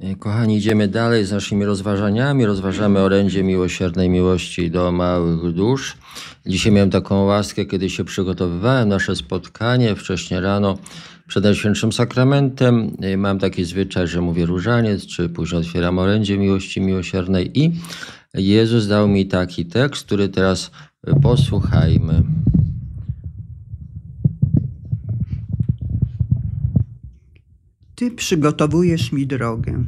E, kochani, idziemy dalej z naszymi rozważaniami. Rozważamy orędzie miłosiernej miłości do małych dusz. Dzisiaj miałem taką łaskę, kiedy się przygotowywałem nasze spotkanie wcześniej rano przed Najświętszym Sakramentem. E, mam taki zwyczaj, że mówię różaniec, czy później otwieram orędzie miłości miłosiernej i Jezus dał mi taki tekst, który teraz e, posłuchajmy. Ty przygotowujesz mi drogę.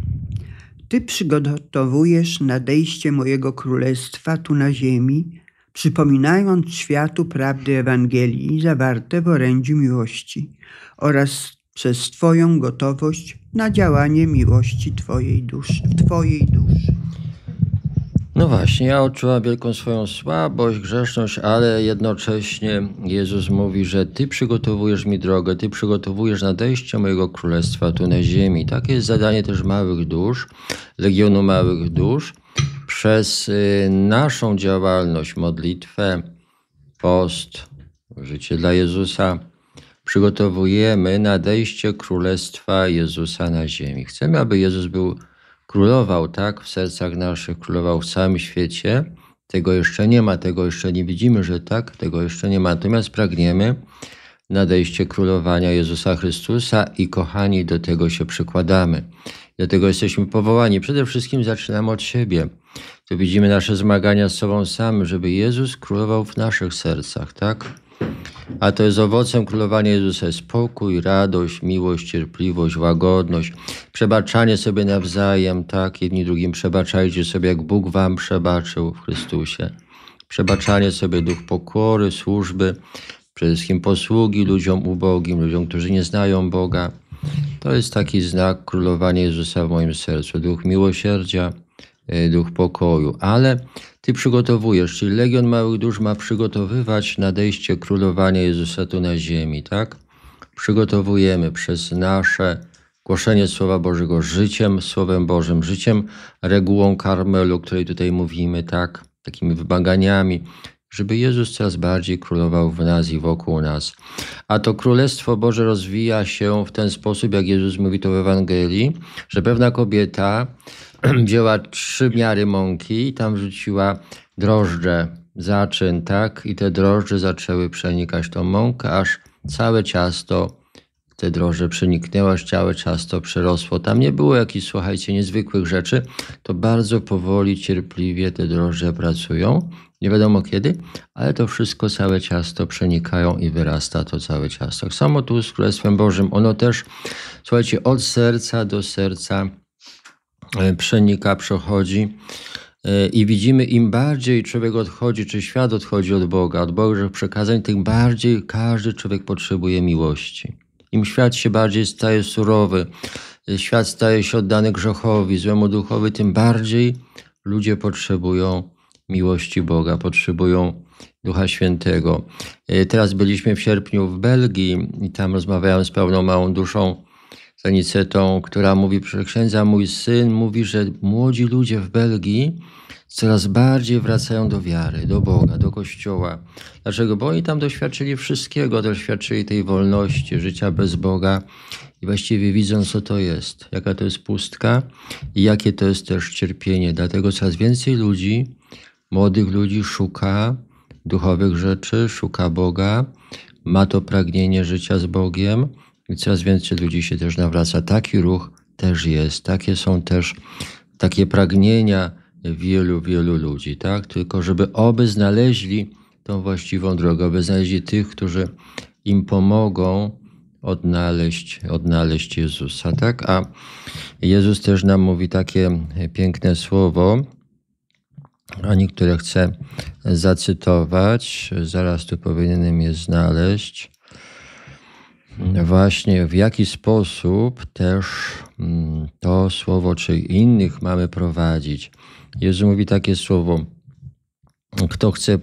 Ty przygotowujesz nadejście mojego królestwa tu na ziemi, przypominając światu prawdy Ewangelii zawarte w orędziu miłości oraz przez Twoją gotowość na działanie miłości Twojej duszy, Twojej duszy. No właśnie, ja odczuwam wielką swoją słabość, grzeszność, ale jednocześnie Jezus mówi, że Ty przygotowujesz mi drogę, Ty przygotowujesz nadejście mojego królestwa tu na ziemi. Takie jest zadanie też małych dusz, legionu małych dusz. Przez y, naszą działalność, modlitwę, post, życie dla Jezusa, przygotowujemy nadejście królestwa Jezusa na ziemi. Chcemy, aby Jezus był Królował, tak, w sercach naszych, królował w całym świecie. Tego jeszcze nie ma, tego jeszcze nie widzimy, że tak, tego jeszcze nie ma. Natomiast pragniemy nadejście królowania Jezusa Chrystusa i kochani, do tego się przykładamy. Do tego jesteśmy powołani. Przede wszystkim zaczynamy od siebie. Tu widzimy nasze zmagania z sobą samym, żeby Jezus królował w naszych sercach, tak? A to jest owocem królowania Jezusa spokój, radość, miłość, cierpliwość, łagodność, przebaczanie sobie nawzajem, tak, jedni drugim przebaczajcie sobie, jak Bóg wam przebaczył w Chrystusie. Przebaczanie sobie duch pokory, służby, przede wszystkim posługi ludziom ubogim, ludziom, którzy nie znają Boga. To jest taki znak królowania Jezusa w moim sercu, duch miłosierdzia, E, duch pokoju. Ale Ty przygotowujesz, czyli Legion Małych Dusz ma przygotowywać nadejście królowania Jezusa tu na ziemi, tak? Przygotowujemy przez nasze głoszenie Słowa Bożego życiem, Słowem Bożym życiem, regułą karmelu, o której tutaj mówimy, tak? Takimi wymaganiami, żeby Jezus coraz bardziej królował w nas i wokół nas. A to Królestwo Boże rozwija się w ten sposób, jak Jezus mówi to w Ewangelii, że pewna kobieta wzięła trzy miary mąki i tam rzuciła drożdże zaczyn, tak? I te drożdże zaczęły przenikać tą mąkę, aż całe ciasto, te drożdże przeniknęło, aż całe ciasto przerosło. Tam nie było jakichś, słuchajcie, niezwykłych rzeczy. To bardzo powoli, cierpliwie te drożdże pracują. Nie wiadomo kiedy, ale to wszystko, całe ciasto przenikają i wyrasta to całe ciasto. Tak samo tu z Królestwem Bożym, ono też, słuchajcie, od serca do serca E, przenika, przechodzi. E, I widzimy, im bardziej człowiek odchodzi, czy świat odchodzi od Boga, od Bożych przekazań, tym bardziej każdy człowiek potrzebuje miłości. Im świat się bardziej staje surowy, e, świat staje się oddany grzechowi, złemu duchowi, tym bardziej ludzie potrzebują miłości Boga, potrzebują Ducha Świętego. Teraz byliśmy w sierpniu w Belgii i tam rozmawiałem z pewną małą duszą Fenicetą, która mówi, proszę księdza, mój syn mówi, że młodzi ludzie w Belgii coraz bardziej wracają do wiary, do Boga, do Kościoła. Dlaczego? Bo oni tam doświadczyli wszystkiego, doświadczyli tej wolności, życia bez Boga i właściwie widzą, co to jest, jaka to jest pustka i jakie to jest też cierpienie. Dlatego coraz więcej ludzi, młodych ludzi szuka duchowych rzeczy, szuka Boga, ma to pragnienie życia z Bogiem i coraz więcej ludzi się też nawraca. Taki ruch też jest, takie są też takie pragnienia wielu, wielu ludzi, tak? Tylko żeby oby znaleźli tą właściwą drogę, aby znaleźli tych, którzy im pomogą odnaleźć, odnaleźć Jezusa, tak? A Jezus też nam mówi takie piękne słowo, ani które chcę zacytować, zaraz tu powinienem je znaleźć. Mhm. właśnie w jaki sposób też mm, to słowo, czy innych mamy prowadzić. Jezus mówi takie słowo: Kto chce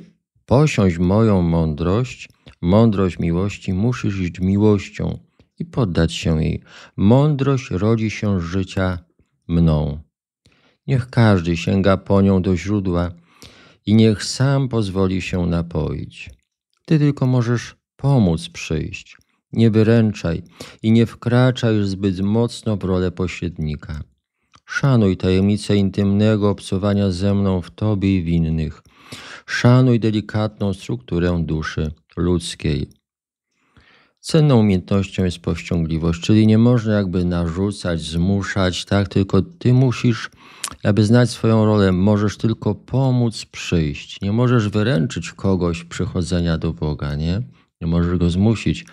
posiąść moją mądrość, mądrość miłości, musisz iść miłością i poddać się jej. Mądrość rodzi się z życia mną. Niech każdy sięga po nią do źródła i niech sam pozwoli się napoić. Ty tylko możesz pomóc przyjść. Nie wyręczaj i nie wkraczaj zbyt mocno w rolę pośrednika. Szanuj tajemnicę intymnego obcowania ze mną w Tobie i w innych. Szanuj delikatną strukturę duszy ludzkiej. Cenną umiejętnością jest powściągliwość, czyli nie można jakby narzucać, zmuszać, tak? Tylko ty musisz, aby znać swoją rolę, możesz tylko pomóc przyjść. Nie możesz wyręczyć kogoś przychodzenia do Boga, nie? nie możesz go zmusić,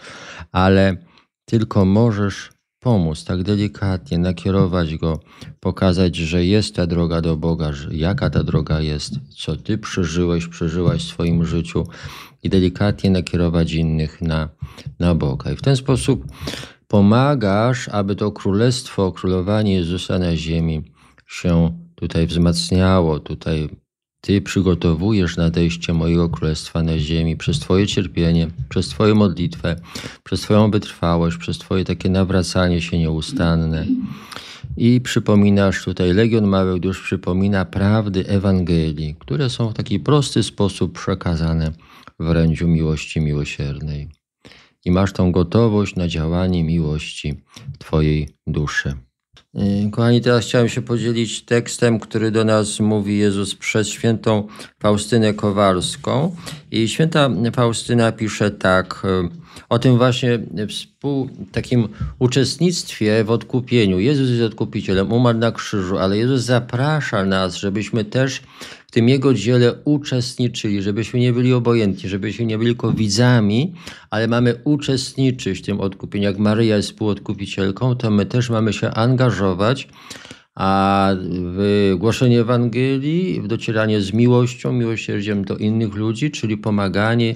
ale tylko możesz pomóc, tak delikatnie nakierować go, pokazać, że jest ta droga do Boga, że jaka ta droga jest, co ty przeżyłeś, przeżyłaś w swoim życiu i delikatnie nakierować innych na, na Boga. I w ten sposób pomagasz, aby to królestwo, królowanie Jezusa na ziemi się tutaj wzmacniało, tutaj ty przygotowujesz nadejście mojego królestwa na ziemi przez Twoje cierpienie, przez Twoją modlitwę, przez Twoją wytrwałość, przez Twoje takie nawracanie się nieustanne. I przypominasz tutaj, Legion Małych Dusz przypomina prawdy Ewangelii, które są w taki prosty sposób przekazane w rędziu miłości miłosiernej. I masz tą gotowość na działanie miłości w Twojej duszy. Y, kochani, teraz chciałem się podzielić tekstem, który do nas mówi Jezus przez świętą Faustynę Kowalską. I święta Faustyna pisze tak. Y, o tym właśnie współ, takim uczestnictwie w odkupieniu. Jezus jest odkupicielem, umarł na krzyżu, ale Jezus zaprasza nas, żebyśmy też w tym Jego dziele uczestniczyli, żebyśmy nie byli obojętni, żebyśmy nie byli tylko widzami, ale mamy uczestniczyć w tym odkupieniu. Jak Maryja jest współodkupicielką, to my też mamy się angażować a głoszenie Ewangelii, docieranie z miłością, miłosierdziem do innych ludzi, czyli pomaganie,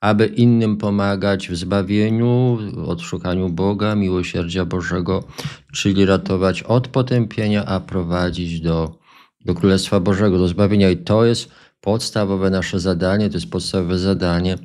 aby innym pomagać w zbawieniu, w odszukaniu Boga, miłosierdzia Bożego, czyli ratować od potępienia, a prowadzić do, do Królestwa Bożego, do zbawienia. I to jest podstawowe nasze zadanie, to jest podstawowe zadanie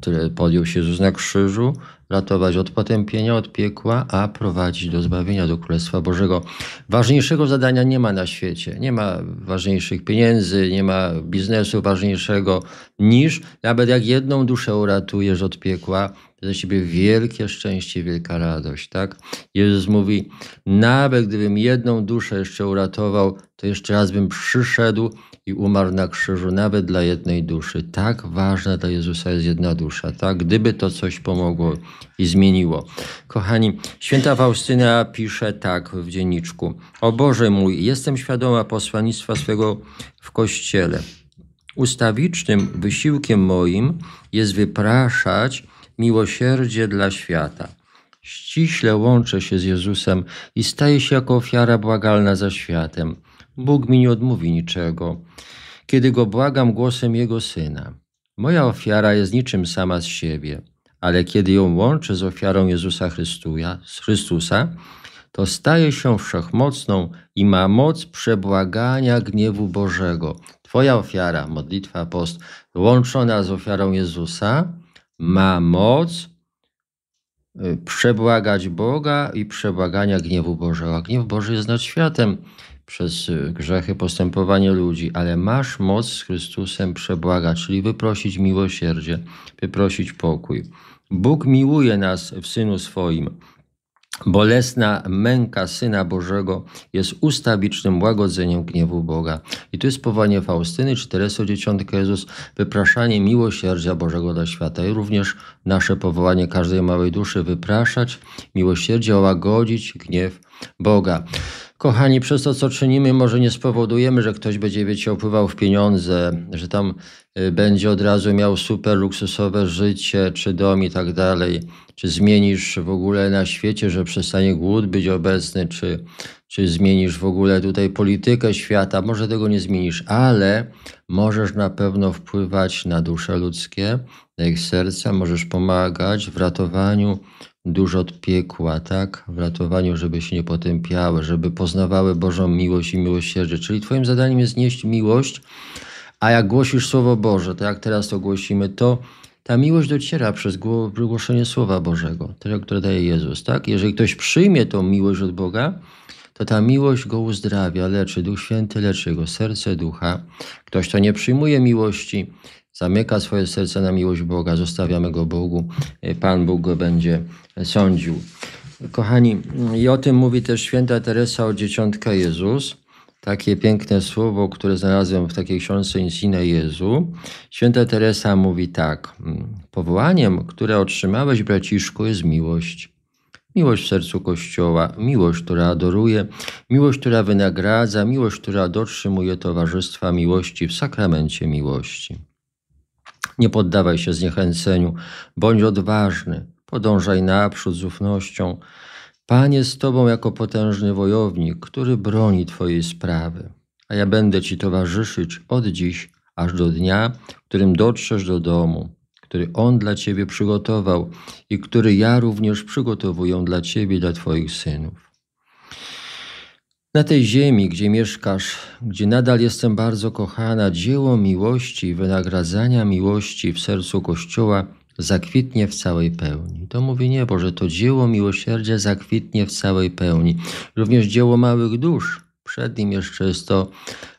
które podjął się na krzyżu, ratować od potępienia, od piekła, a prowadzić do zbawienia, do Królestwa Bożego. Ważniejszego zadania nie ma na świecie. Nie ma ważniejszych pieniędzy, nie ma biznesu ważniejszego niż nawet jak jedną duszę uratujesz od piekła, to dla ciebie wielkie szczęście, wielka radość, tak? Jezus mówi, nawet gdybym jedną duszę jeszcze uratował, to jeszcze raz bym przyszedł i umarł na krzyżu nawet dla jednej duszy. Tak ważna dla Jezusa jest jedna dusza, tak? Gdyby to coś pomogło i zmieniło. Kochani, święta Faustyna pisze tak w dzienniczku. O Boże mój, jestem świadoma posłannictwa swego w Kościele. Ustawicznym wysiłkiem moim jest wypraszać miłosierdzie dla świata. Ściśle łączę się z Jezusem i staję się jako ofiara błagalna za światem. Bóg mi nie odmówi niczego, kiedy go błagam głosem jego syna. Moja ofiara jest niczym sama z siebie, ale kiedy ją łączę z ofiarą Jezusa Chrystusa, to staje się wszechmocną i ma moc przebłagania gniewu Bożego. Twoja ofiara, modlitwa, post, łączona z ofiarą Jezusa, ma moc y, przebłagać Boga i przebłagania gniewu Bożego. Gniew Boży jest nad światem przez y, grzechy, postępowanie ludzi, ale masz moc z Chrystusem przebłagać, czyli wyprosić miłosierdzie, wyprosić pokój. Bóg miłuje nas w Synu swoim. Bolesna męka Syna Bożego jest ustawicznym łagodzeniem gniewu Boga. I tu jest powołanie Faustyny, 410 Jezus, wypraszanie miłosierdzia Bożego do świata. I również nasze powołanie każdej małej duszy wypraszać miłosierdzie, łagodzić gniew Boga kochani, przez to, co czynimy, może nie spowodujemy, że ktoś będzie, wiecie, opływał w pieniądze, że tam y, będzie od razu miał super luksusowe życie, czy dom i tak dalej. Czy zmienisz w ogóle na świecie, że przestanie głód być obecny, czy, czy zmienisz w ogóle tutaj politykę świata. Może tego nie zmienisz, ale możesz na pewno wpływać na dusze ludzkie, na ich serca, możesz pomagać w ratowaniu dużo od piekła, tak? W ratowaniu, żeby się nie potępiały, żeby poznawały Bożą miłość i miłosierdzie. Czyli Twoim zadaniem jest nieść miłość, a jak głosisz Słowo Boże, to jak teraz to głosimy, to ta miłość dociera przez głoszenie Słowa Bożego, tego, które daje Jezus, tak? Jeżeli ktoś przyjmie tą miłość od Boga, to ta miłość go uzdrawia, leczy. Duch Święty leczy jego serce, ducha. Ktoś, kto nie przyjmuje miłości, zamyka swoje serce na miłość Boga, zostawiamy go Bogu, e, Pan Bóg go będzie sądził. Kochani, i o tym mówi też święta Teresa o Dzieciątka Jezus. Takie piękne słowo, które znalazłem w takiej książce Insine Jezu. Święta Teresa mówi tak: mm, Powołaniem, które otrzymałeś, braciszku, jest miłość. Miłość w sercu Kościoła, miłość, która adoruje, miłość, która wynagradza, miłość, która dotrzymuje towarzystwa miłości w sakramencie miłości. Nie poddawaj się zniechęceniu, bądź odważny, podążaj naprzód z ufnością. Pan jest z Tobą jako potężny wojownik, który broni Twojej sprawy, a ja będę Ci towarzyszyć od dziś aż do dnia, w którym dotrzesz do domu, który On dla Ciebie przygotował i który ja również przygotowuję dla Ciebie i dla Twoich synów. Na tej ziemi, gdzie mieszkasz, gdzie nadal jestem bardzo kochana, dzieło miłości wynagradzania miłości w sercu Kościoła zakwitnie w całej pełni. To mówi niebo, że to dzieło miłosierdzia zakwitnie w całej pełni. Również dzieło małych dusz. Przed nim jeszcze jest to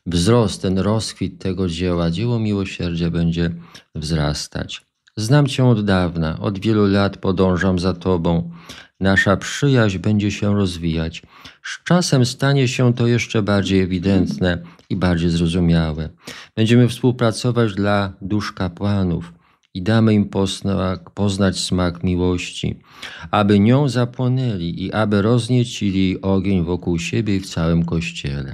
wzrost, ten rozkwit tego dzieła. Dzieło miłosierdzia będzie wzrastać. Znam Cię od dawna, od wielu lat podążam za Tobą nasza przyjaźń będzie się rozwijać. Z czasem stanie się to jeszcze bardziej ewidentne i bardziej zrozumiałe. Będziemy współpracować dla dusz kapłanów i damy im posmak, poznać smak miłości, aby nią zapłonęli i aby rozniecili ogień wokół siebie i w całym Kościele.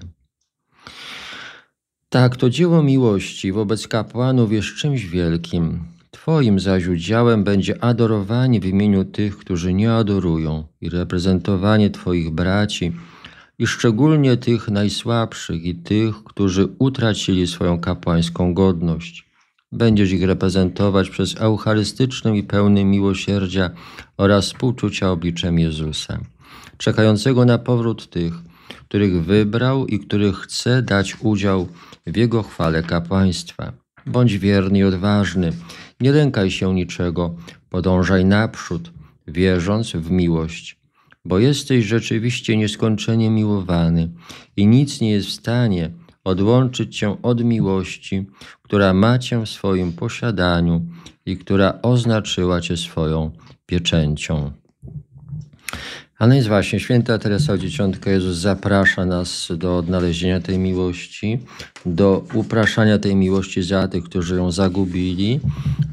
Tak, to dzieło miłości wobec kapłanów jest czymś wielkim, Twoim zaś udziałem będzie adorowanie w imieniu tych, którzy nie adorują i reprezentowanie Twoich braci i szczególnie tych najsłabszych i tych, którzy utracili swoją kapłańską godność. Będziesz ich reprezentować przez eucharystyczny i pełny miłosierdzia oraz współczucia obliczem Jezusa, czekającego na powrót tych, których wybrał i których chce dać udział w Jego chwale kapłaństwa. Bądź wierny i odważny nie lękaj się niczego, podążaj naprzód, wierząc w miłość, bo jesteś rzeczywiście nieskończenie miłowany i nic nie jest w stanie odłączyć cię od miłości, która ma cię w swoim posiadaniu i która oznaczyła cię swoją pieczęcią. A no więc właśnie, święta Teresa Dzieciątka Jezus zaprasza nas do odnalezienia tej miłości, do upraszania tej miłości za tych, którzy ją zagubili,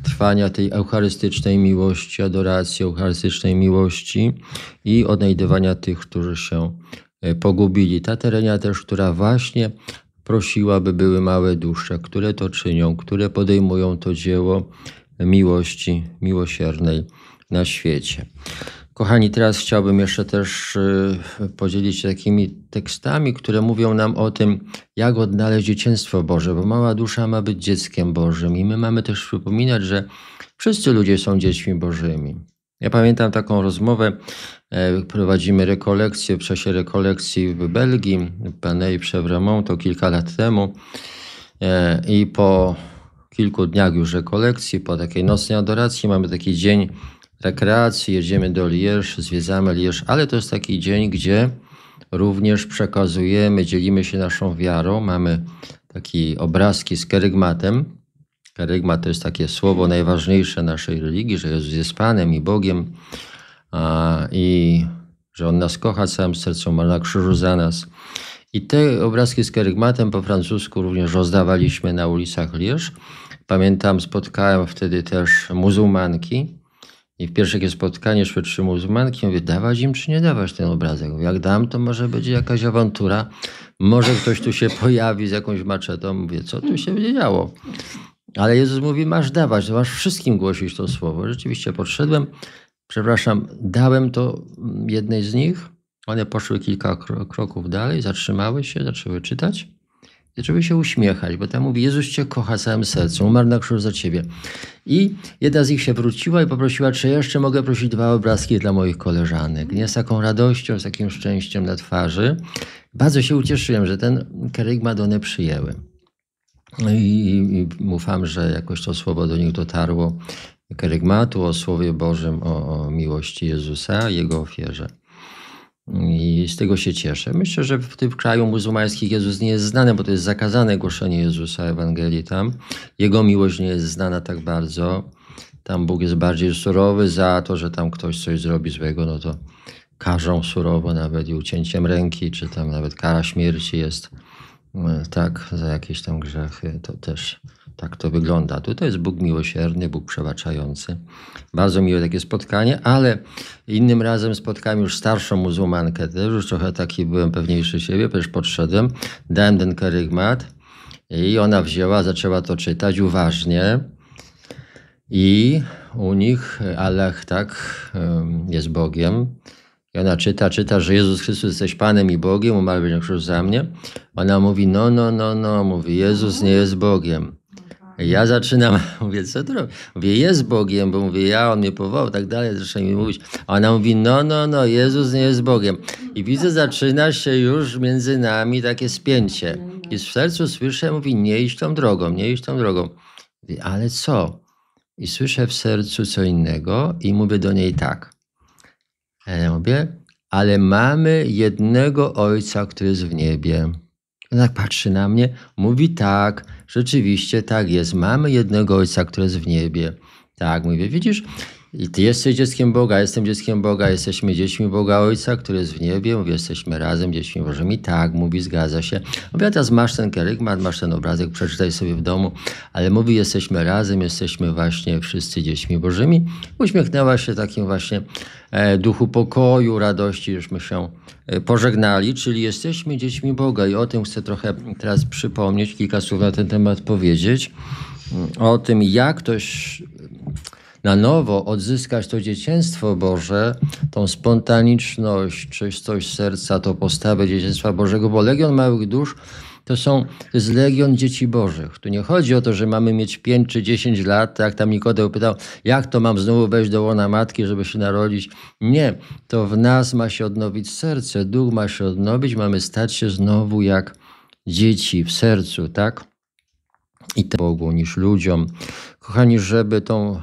trwania tej eucharystycznej miłości, adoracji eucharystycznej miłości i odnajdywania tych, którzy się e, pogubili. Ta terenia też, która właśnie prosiła, by były małe dusze, które to czynią, które podejmują to dzieło miłości miłosiernej na świecie. Kochani, teraz chciałbym jeszcze też y, podzielić się takimi tekstami, które mówią nam o tym, jak odnaleźć dzieciństwo Boże, bo mała dusza ma być dzieckiem Bożym i my mamy też przypominać, że wszyscy ludzie są dziećmi Bożymi. Ja pamiętam taką rozmowę, e, prowadzimy rekolekcję w czasie rekolekcji w Belgii, Panej Przewramą, to kilka lat temu e, i po kilku dniach już rekolekcji, po takiej nocnej adoracji mamy taki dzień rekreacji, jedziemy do Lierz, zwiedzamy Lierz, ale to jest taki dzień, gdzie również przekazujemy, dzielimy się naszą wiarą. Mamy takie obrazki z kerygmatem. Kerygmat to jest takie słowo najważniejsze naszej religii, że Jezus jest Panem i Bogiem a, i że On nas kocha całym sercem, ma na krzyżu za nas. I te obrazki z kerygmatem po francusku również rozdawaliśmy na ulicach Lierz. Pamiętam, spotkałem wtedy też muzułmanki, i w pierwsze spotkanie szły trzy muzułmanki, mówię, dawać im czy nie dawać ten obrazek? Mówię, jak dam, to może będzie jakaś awantura, może ktoś tu się pojawi z jakąś maczetą. Mówię, co tu się będzie działo? Ale Jezus mówi, masz dawać, masz wszystkim głosić to słowo. Rzeczywiście podszedłem, przepraszam, dałem to jednej z nich. One poszły kilka kroków dalej, zatrzymały się, zaczęły czytać zaczęły się uśmiechać, bo tam mówi, Jezus cię kocha całym sercem, umarł na krzyżu za ciebie. I jedna z nich się wróciła i poprosiła, czy jeszcze mogę prosić dwa obrazki dla moich koleżanek. Nie z taką radością, z takim szczęściem na twarzy. Bardzo się ucieszyłem, że ten kerygmat one przyjęły. No I, I ufam, że jakoś to słowo do nich dotarło. Kerygmatu o Słowie Bożym, o, o miłości Jezusa, Jego ofierze. I z tego się cieszę. Myślę, że w tym kraju muzułmańskim Jezus nie jest znany, bo to jest zakazane głoszenie Jezusa Ewangelii tam. Jego miłość nie jest znana tak bardzo. Tam Bóg jest bardziej surowy za to, że tam ktoś coś zrobi złego, no to karzą surowo, nawet i ucięciem ręki, czy tam nawet kara śmierci jest, e, tak, za jakieś tam grzechy. To też tak to wygląda. Tutaj jest Bóg miłosierny, Bóg przebaczający. Bardzo miłe takie spotkanie, ale innym razem spotkałem już starszą muzułmankę też, już trochę taki byłem pewniejszy siebie, też podszedłem, dałem ten kerygmat i ona wzięła, zaczęła to czytać uważnie. I u nich Allah tak jest Bogiem. I ona czyta, czyta, że Jezus Chrystus jesteś Panem i Bogiem, umarłeś na krzyż za mnie. Ona mówi, no, no, no, no, mówi, Jezus nie jest Bogiem. Ja zaczynam, mówię, co to robi? Mówię, jest Bogiem, bo mówię, ja, on mnie powołał, tak dalej, zresztą mi mówić. A ona mówi, no, no, no, Jezus nie jest Bogiem. I widzę, zaczyna się już między nami takie spięcie. I w sercu słyszę, mówi, nie idź tą drogą, nie idź tą drogą. Mówię, ale co? I słyszę w sercu co innego i mówię do niej tak. Ja e, mówię, ale mamy jednego Ojca, który jest w niebie. Jednak patrzy na mnie, mówi tak, rzeczywiście tak jest. Mamy jednego ojca, który jest w niebie. Tak, mówię, widzisz, i ty jesteś dzieckiem Boga, jestem dzieckiem Boga, jesteśmy dziećmi Boga Ojca, który jest w niebie. Mówi, jesteśmy razem dziećmi Bożymi. Tak, mówi, zgadza się. Mówi, a teraz masz ten kerygmat, masz ten obrazek, przeczytaj sobie w domu. Ale mówi, jesteśmy razem, jesteśmy właśnie wszyscy dziećmi Bożymi. Uśmiechnęła się takim właśnie e, duchu pokoju, radości, żeśmy się e, pożegnali, czyli jesteśmy dziećmi Boga. I o tym chcę trochę teraz przypomnieć, kilka słów na ten temat powiedzieć. O tym, jak ktoś na nowo odzyskać to dzieciństwo Boże, tą spontaniczność, czystość serca, tą postawę dzieciństwa Bożego, bo Legion Małych Dusz to są to jest legion dzieci bożych. Tu nie chodzi o to, że mamy mieć 5 czy 10 lat, jak tam Nikodeł pytał, jak to mam znowu wejść do łona matki, żeby się narodzić. Nie, to w nas ma się odnowić serce, duch ma się odnowić, mamy stać się znowu jak dzieci w sercu, tak? I to Bogu niż ludziom. Kochani, żeby tą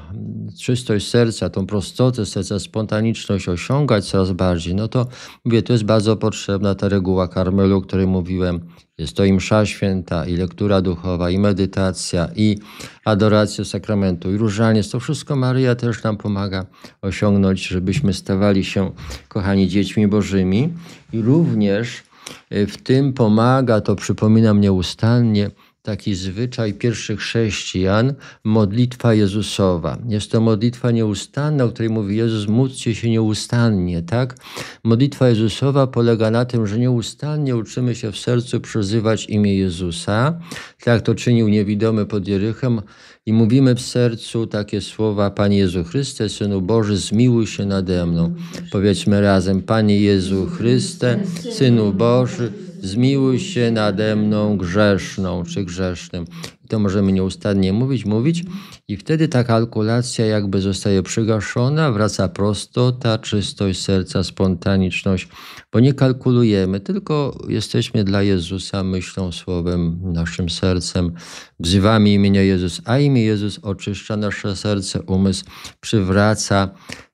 czystość serca, tą prostotę serca, spontaniczność osiągać coraz bardziej, no to mówię, to jest bardzo potrzebna ta reguła karmelu, o której mówiłem. Jest to i msza święta, i lektura duchowa, i medytacja, i adoracja sakramentu, i różaniec. To wszystko Maria też nam pomaga osiągnąć, żebyśmy stawali się, kochani, dziećmi bożymi. I również y, w tym pomaga, to przypomina mnie nieustannie, taki zwyczaj pierwszych chrześcijan, modlitwa Jezusowa. Jest to modlitwa nieustanna, o której mówi Jezus, módlcie się nieustannie, tak? Modlitwa Jezusowa polega na tym, że nieustannie uczymy się w sercu przezywać imię Jezusa. Tak to czynił niewidomy pod Jerychem i mówimy w sercu takie słowa, Panie Jezu Chryste, Synu Boży, zmiłuj się nade mną. Powiedzmy razem, Panie Jezu Chryste, Synu Boży, zmiłuj się nade mną grzeszną czy grzesznym. I to możemy nieustannie mówić, mówić i wtedy ta kalkulacja jakby zostaje przygaszona, wraca prostota, czystość serca, spontaniczność, bo nie kalkulujemy, tylko jesteśmy dla Jezusa myślą, słowem, naszym sercem. Wzywamy imienia Jezus, a imię Jezus oczyszcza nasze serce, umysł, przywraca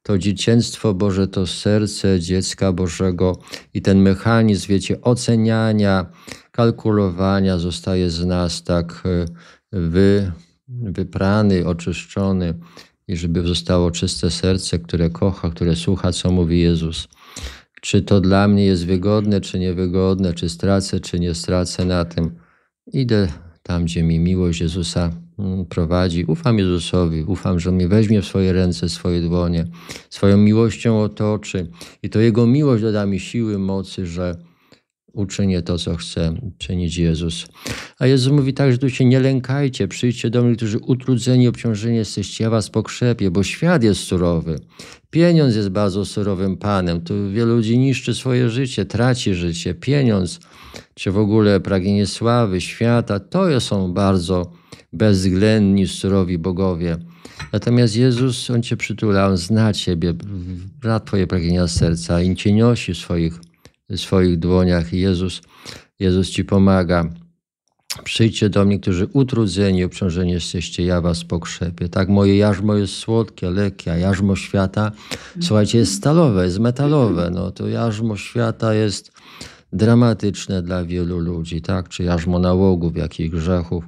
to dziecięstwo Boże, to serce dziecka Bożego i ten mechanizm, wiecie, oceniania, kalkulowania zostaje z nas tak e, wy, wyprany, oczyszczony i żeby zostało czyste serce, które kocha, które słucha, co mówi Jezus. Czy to dla mnie jest wygodne, czy niewygodne, czy stracę, czy nie stracę na tym. Idę tam, gdzie mi miłość Jezusa Mm, prowadzi. Ufam Jezusowi, ufam, że On mnie weźmie w swoje ręce, swoje dłonie, swoją miłością otoczy i to Jego miłość doda mi siły, mocy, że uczynię to, co chce czynić Jezus. A Jezus mówi tak, że tu się nie lękajcie, przyjdźcie do mnie, którzy utrudzeni, obciążeni jesteście, ja was pokrzepię, bo świat jest surowy. Pieniądz jest bardzo surowym panem. Tu wielu ludzi niszczy swoje życie, traci życie. Pieniądz, czy w ogóle pragnienie sławy, świata, to są bardzo bezwzględni, surowi bogowie. Natomiast Jezus, On cię przytula, On zna ciebie, zna twoje pragnienia serca i cię nosi w swoich swoich dłoniach i Jezus, Jezus ci pomaga. Przyjdźcie do mnie, którzy utrudzeni obciążeni jesteście, ja was pokrzepię. Tak, moje jarzmo jest słodkie, lekkie, a jarzmo świata, słuchajcie, jest stalowe, jest metalowe. No, to jarzmo świata jest dramatyczne dla wielu ludzi, tak? Czy jarzmo nałogów, jakich grzechów.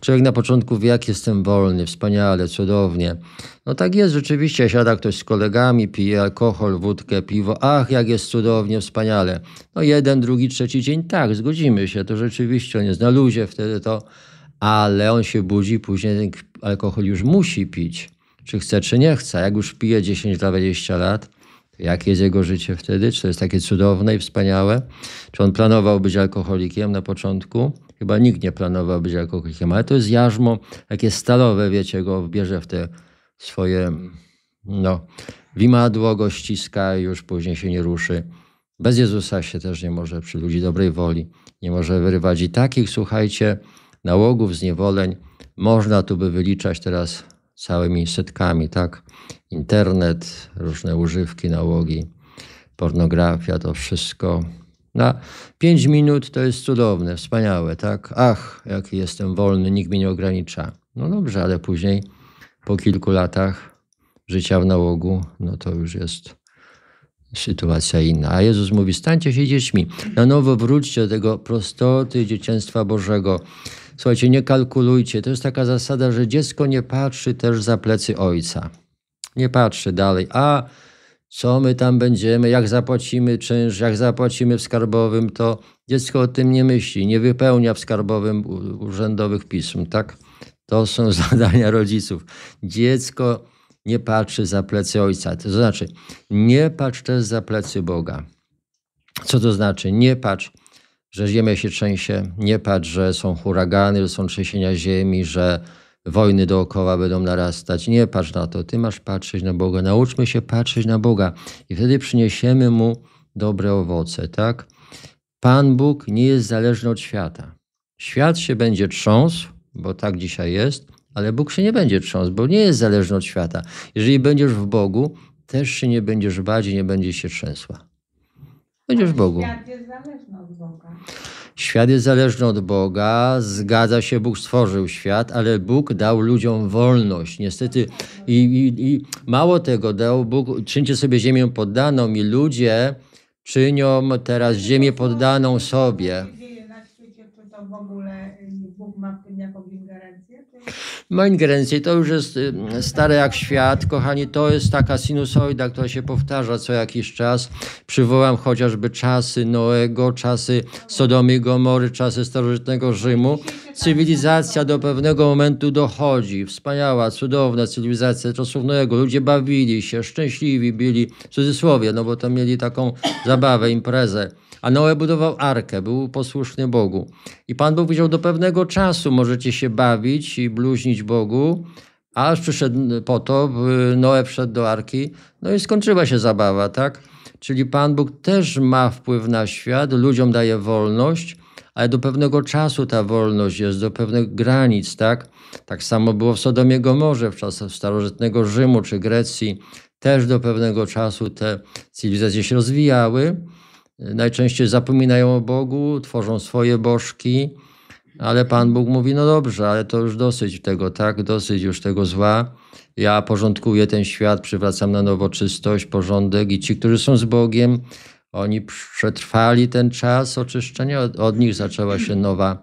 Czy jak na początku, jak jestem wolny, wspaniale, cudownie. No tak jest rzeczywiście, siada ktoś z kolegami, pije alkohol, wódkę, piwo. Ach, jak jest cudownie, wspaniale. No jeden, drugi, trzeci dzień, tak, zgodzimy się, to rzeczywiście, on jest na luzie wtedy to, ale on się budzi, później ten alkohol już musi pić czy chce, czy nie chce. Jak już pije 10-20 lat, jak jest jego życie wtedy? Czy to jest takie cudowne i wspaniałe? Czy on planował być alkoholikiem na początku? Chyba nikt nie planował być alkoholikiem, ale to jest jarzmo takie stalowe, wiecie, go wbierze w te swoje, no, wimadło go ściska i już później się nie ruszy. Bez Jezusa się też nie może przy ludzi dobrej woli, nie może wyrywać i takich, słuchajcie, nałogów, zniewoleń można tu by wyliczać teraz całymi setkami, tak? Internet, różne używki, nałogi, pornografia, to wszystko. Na 5 minut to jest cudowne, wspaniałe, tak? Ach, jaki jestem wolny, nikt mnie nie ogranicza. No dobrze, ale później po kilku latach życia w nałogu, no to już jest sytuacja inna. A Jezus mówi, stańcie się dziećmi, na nowo wróćcie do tego prostoty dziecięstwa Bożego. Słuchajcie, nie kalkulujcie. To jest taka zasada, że dziecko nie patrzy też za plecy ojca. Nie patrzy dalej. A co my tam będziemy, jak zapłacimy czynsz, jak zapłacimy w skarbowym, to dziecko o tym nie myśli, nie wypełnia w skarbowym urzędowych pism, tak? To są zadania rodziców. Dziecko nie patrzy za plecy ojca, to znaczy nie patrz też za plecy Boga. Co to znaczy? Nie patrz że ziemia się trzęsie, nie patrz, że są huragany, że są trzęsienia ziemi, że wojny dookoła będą narastać. Nie patrz na to, ty masz patrzeć na Boga. Nauczmy się patrzeć na Boga i wtedy przyniesiemy Mu dobre owoce, tak? Pan Bóg nie jest zależny od świata. Świat się będzie trząsł, bo tak dzisiaj jest, ale Bóg się nie będzie trząsł, bo nie jest zależny od świata. Jeżeli będziesz w Bogu, też się nie będziesz bać i nie będzie się trzęsła. Będziesz Bogu. Świat jest zależny od Boga. Świat jest zależny od Boga, zgadza się, Bóg stworzył świat, ale Bóg dał ludziom wolność. Niestety, i, i, i mało tego dał Bóg, czyńcie sobie ziemię poddaną, i ludzie czynią teraz ziemię poddaną sobie. Dzieje na świecie, czy to w ogóle Mind Grenzy to już jest y, stare jak świat. Kochani, to jest taka sinusoida, która się powtarza co jakiś czas. Przywołam chociażby czasy Noego, czasy Sodomy i Gomory, czasy starożytnego Rzymu. Cywilizacja do pewnego momentu dochodzi. Wspaniała, cudowna cywilizacja czasów Noego. Ludzie bawili się, szczęśliwi byli, w cudzysłowie, no bo tam mieli taką zabawę, imprezę. A Noe budował arkę, był posłuszny Bogu. I Pan Bóg powiedział, do pewnego czasu możecie się bawić i bluźnić Bogu, aż przyszedł potop, Noe wszedł do arki, no i skończyła się zabawa, tak? Czyli Pan Bóg też ma wpływ na świat, ludziom daje wolność, ale do pewnego czasu ta wolność jest, do pewnych granic, tak? Tak samo było w Sodomie Gomorze w czasach starożytnego Rzymu czy Grecji. Też do pewnego czasu te cywilizacje się rozwijały, najczęściej zapominają o Bogu, tworzą swoje bożki, ale Pan Bóg mówi: No dobrze, ale to już dosyć tego, tak? Dosyć już tego zła. Ja porządkuję ten świat, przywracam na nowoczystość, porządek i ci, którzy są z Bogiem, oni przetrwali ten czas oczyszczenia, od, nich zaczęła się nowa,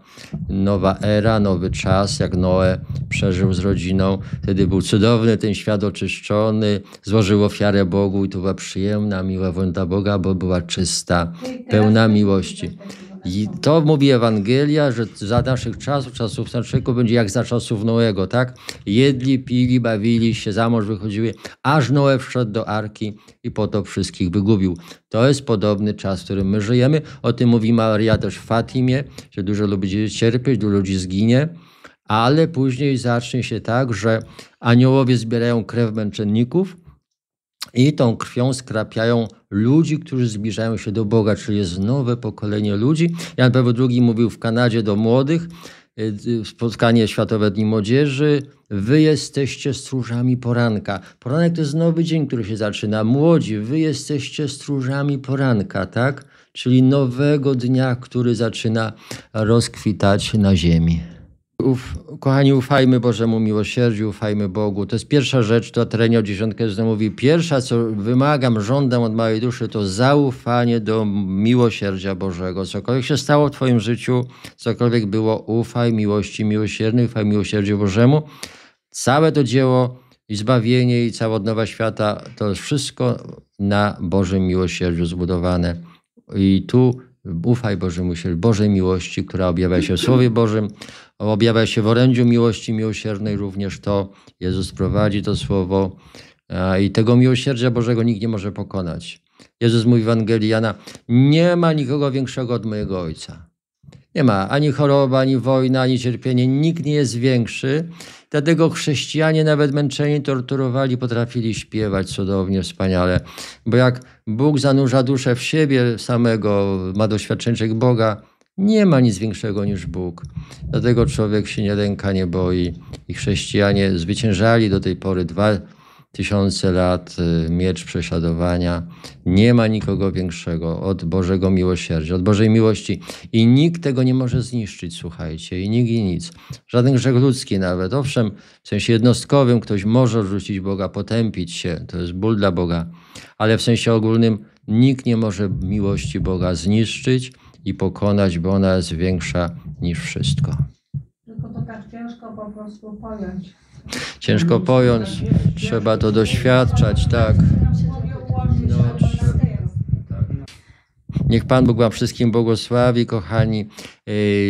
nowa era, nowy czas, jak Noe przeżył z rodziną. Wtedy był cudowny ten świat oczyszczony, złożył ofiarę Bogu i to była przyjemna, miła wojna Boga, bo była czysta, no pełna miłości. I to mówi Ewangelia, że za naszych czasów, czasów Starszyków będzie jak za czasów Noego, tak? Jedli, pili, bawili się, za mąż wychodziły, aż Noe wszedł do Arki i po to wszystkich wygubił. To jest podobny czas, w którym my żyjemy. O tym mówi Maria też w Fatimie, że dużo ludzi cierpieć, dużo ludzi zginie ale później zacznie się tak, że aniołowie zbierają krew męczenników i tą krwią skrapiają ludzi, którzy zbliżają się do Boga, czyli jest nowe pokolenie ludzi. Jan Paweł II mówił w Kanadzie do młodych, y, y, spotkanie Światowe Dni Młodzieży. Wy jesteście stróżami poranka. Poranek to jest nowy dzień, który się zaczyna. Młodzi, wy jesteście stróżami poranka, tak? Czyli nowego dnia, który zaczyna rozkwitać na ziemi. Uf, kochani, ufajmy Bożemu miłosierdziu, ufajmy Bogu. To jest pierwsza rzecz, to Trenio Dziesiątkę mówi. Pierwsza, co wymagam, żądam od małej duszy, to zaufanie do miłosierdzia Bożego. Cokolwiek się stało w twoim życiu, cokolwiek było, ufaj miłości miłosiernej, ufaj miłosierdziu Bożemu. Całe to dzieło i zbawienie i cała odnowa świata, to jest wszystko na Bożym miłosierdziu zbudowane. I tu Ufaj Bożemu, Bożej miłości, która objawia się w Słowie Bożym, objawia się w orędziu miłości miłosiernej również to. Jezus prowadzi to Słowo e, i tego miłosierdzia Bożego nikt nie może pokonać. Jezus mówi w Ewangelii Jana, nie ma nikogo większego od mojego Ojca. Nie ma ani choroba, ani wojna, ani cierpienie. Nikt nie jest większy. Dlatego chrześcijanie, nawet męczeni, torturowali, potrafili śpiewać cudownie, wspaniale. Bo jak Bóg zanurza duszę w siebie samego, ma doświadczenie Boga, nie ma nic większego niż Bóg. Dlatego człowiek się nie lęka, nie boi. I chrześcijanie zwyciężali do tej pory dwa tysiące lat y, miecz prześladowania. Nie ma nikogo większego od Bożego miłosierdzia, od Bożej miłości. I nikt tego nie może zniszczyć, słuchajcie, i nikt i nic. Żaden grzech ludzki nawet. Owszem, w sensie jednostkowym ktoś może rzucić Boga, potępić się, to jest ból dla Boga, ale w sensie ogólnym nikt nie może miłości Boga zniszczyć i pokonać, bo ona jest większa niż wszystko. Tylko to tak ciężko po prostu pojąć. Ciężko pojąć, trzeba to doświadczać, tak. Niech Pan Bóg Wam wszystkim błogosławi, kochani.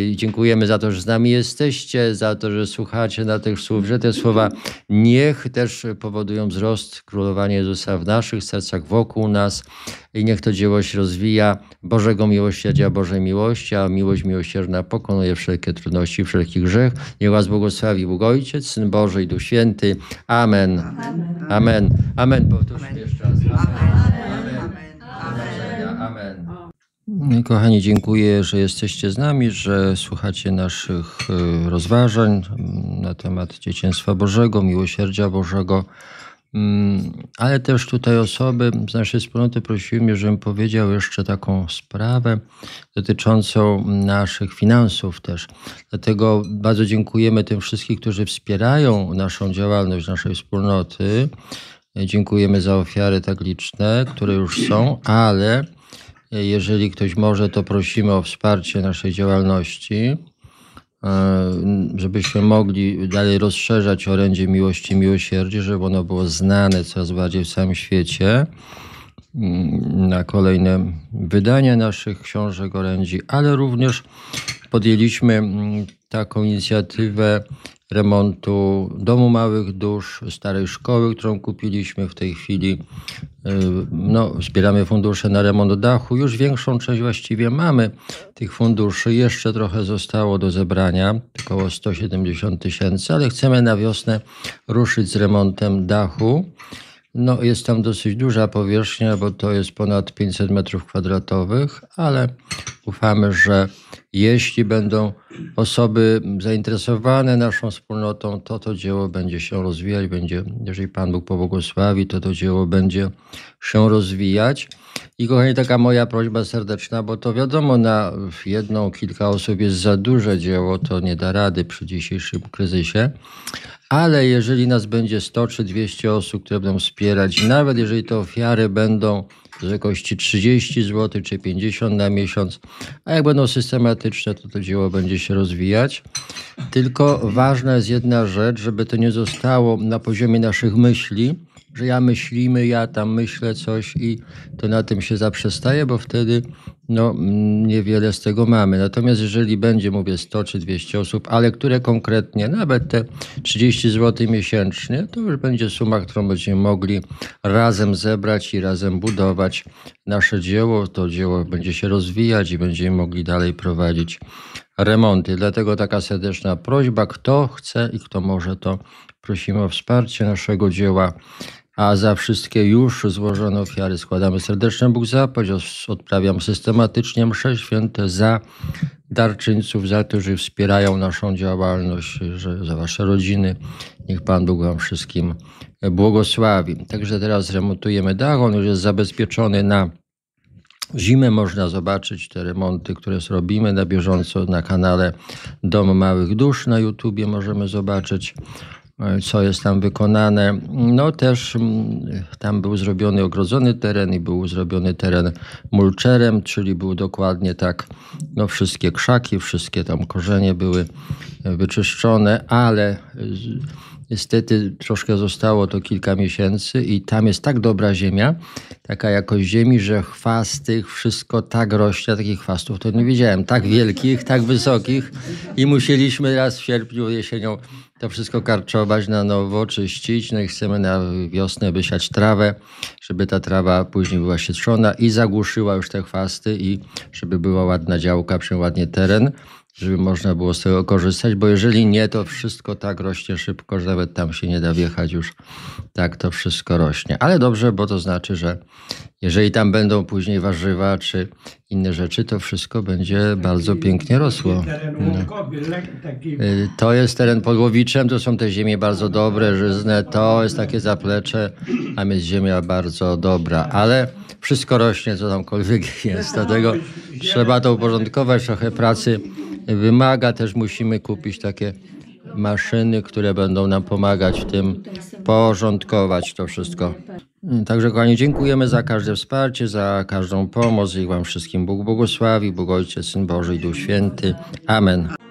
Yy, dziękujemy za to, że z nami jesteście, za to, że słuchacie na tych słów, że te słowa niech też powodują wzrost królowania Jezusa w naszych sercach, wokół nas i niech to dzieło się rozwija. Bożego miłosierdzia, Bożej miłości, a miłość miłosierna pokonuje wszelkie trudności, wszelki grzech. Niech Was błogosławi Bóg Ojciec, Syn Boży i Duch Święty. Amen. Amen. Amen. Amen. Powtórzmy jeszcze raz. Amen. No kochani, dziękuję, że jesteście z nami, że słuchacie naszych y, rozważań mm, na temat dzieciństwa Bożego, miłosierdzia Bożego. Mm, ale też tutaj osoby z naszej wspólnoty prosiły mnie, żebym powiedział jeszcze taką sprawę dotyczącą naszych finansów też. Dlatego bardzo dziękujemy tym wszystkim, którzy wspierają naszą działalność naszej wspólnoty. Dziękujemy za ofiary tak liczne, które już są, ale jeżeli ktoś może, to prosimy o wsparcie naszej działalności, e, żebyśmy mogli dalej rozszerzać orędzie miłości i miłosierdzie, żeby ono było znane coraz bardziej w całym świecie mm, na kolejne wydania naszych książek orędzi, ale również podjęliśmy mm, taką inicjatywę remontu Domu Małych Dusz, starej szkoły, którą kupiliśmy w tej chwili. Y, no, zbieramy fundusze na remont dachu. Już większą część właściwie mamy tych funduszy. Jeszcze trochę zostało do zebrania, około 170 tysięcy, ale chcemy na wiosnę ruszyć z remontem dachu. No, jest tam dosyć duża powierzchnia, bo to jest ponad 500 metrów kwadratowych, ale ufamy, że jeśli będą osoby zainteresowane naszą wspólnotą, to to dzieło będzie się rozwijać, będzie, jeżeli Pan Bóg pobłogosławi, to to dzieło będzie się rozwijać. I kochani, taka moja prośba serdeczna, bo to wiadomo, na jedną, kilka osób jest za duże dzieło, to nie da rady przy dzisiejszym kryzysie, ale jeżeli nas będzie 100 czy 200 osób, które będą wspierać, nawet jeżeli te ofiary będą że kości 30 zł czy 50 na miesiąc, a jak będą systematyczne, to to dzieło będzie się rozwijać. Tylko ważna jest jedna rzecz, żeby to nie zostało na poziomie naszych myśli, że ja myślimy, ja tam myślę coś i to na tym się zaprzestaje, bo wtedy no, niewiele z tego mamy. Natomiast jeżeli będzie, mówię, 100 czy 200 osób, ale które konkretnie, nawet te 30 zł miesięcznie, to już będzie suma, którą będziemy mogli razem zebrać i razem budować nasze dzieło. To dzieło będzie się rozwijać i będziemy mogli dalej prowadzić remonty. Dlatego taka serdeczna prośba, kto chce i kto może, to prosimy o wsparcie naszego dzieła a za wszystkie już złożone ofiary składamy serdeczny Bóg zapowiedź. Odprawiam systematycznie msze święte za darczyńców, za to, że wspierają naszą działalność, że za wasze rodziny. Niech Pan Bóg wam wszystkim błogosławi. Także teraz remontujemy dach. On już jest zabezpieczony na Zimę można zobaczyć te remonty, które zrobimy na bieżąco na kanale Dom Małych Dusz na YouTubie możemy zobaczyć co jest tam wykonane. No też mm, tam był zrobiony ogrodzony teren i był zrobiony teren mulczerem, czyli był dokładnie tak, no wszystkie krzaki, wszystkie tam korzenie były wyczyszczone, ale niestety troszkę zostało to kilka miesięcy i tam jest tak dobra ziemia, taka jakość ziemi, że chwasty, wszystko tak rośnie, takich chwastów to nie widziałem, tak wielkich, tak wysokich i musieliśmy raz w sierpniu, jesienią to wszystko karczować na nowo, czyścić. No i chcemy na wiosnę wysiać trawę, żeby ta trawa później była sieczona i zagłuszyła już te chwasty i żeby była ładna działka, przy ładnie teren żeby można było z tego korzystać, bo jeżeli nie, to wszystko tak rośnie szybko, że nawet tam się nie da wjechać już. Tak to wszystko rośnie. Ale dobrze, bo to znaczy, że jeżeli tam będą później warzywa, czy inne rzeczy, to wszystko będzie bardzo pięknie rosło. No. Y, to jest teren pod Łowiczem, to są te ziemie bardzo dobre, żyzne, to jest takie zaplecze, a jest ziemia bardzo dobra, ale wszystko rośnie, co tamkolwiek jest, dlatego trzeba to uporządkować, trochę pracy wymaga, też musimy kupić takie maszyny, które będą nam pomagać w tym porządkować to wszystko. Także kochani, dziękujemy za każde wsparcie, za każdą pomoc. I Wam wszystkim Bóg błogosławi, Bóg Ojciec, Syn Boży i Duch Święty. Amen.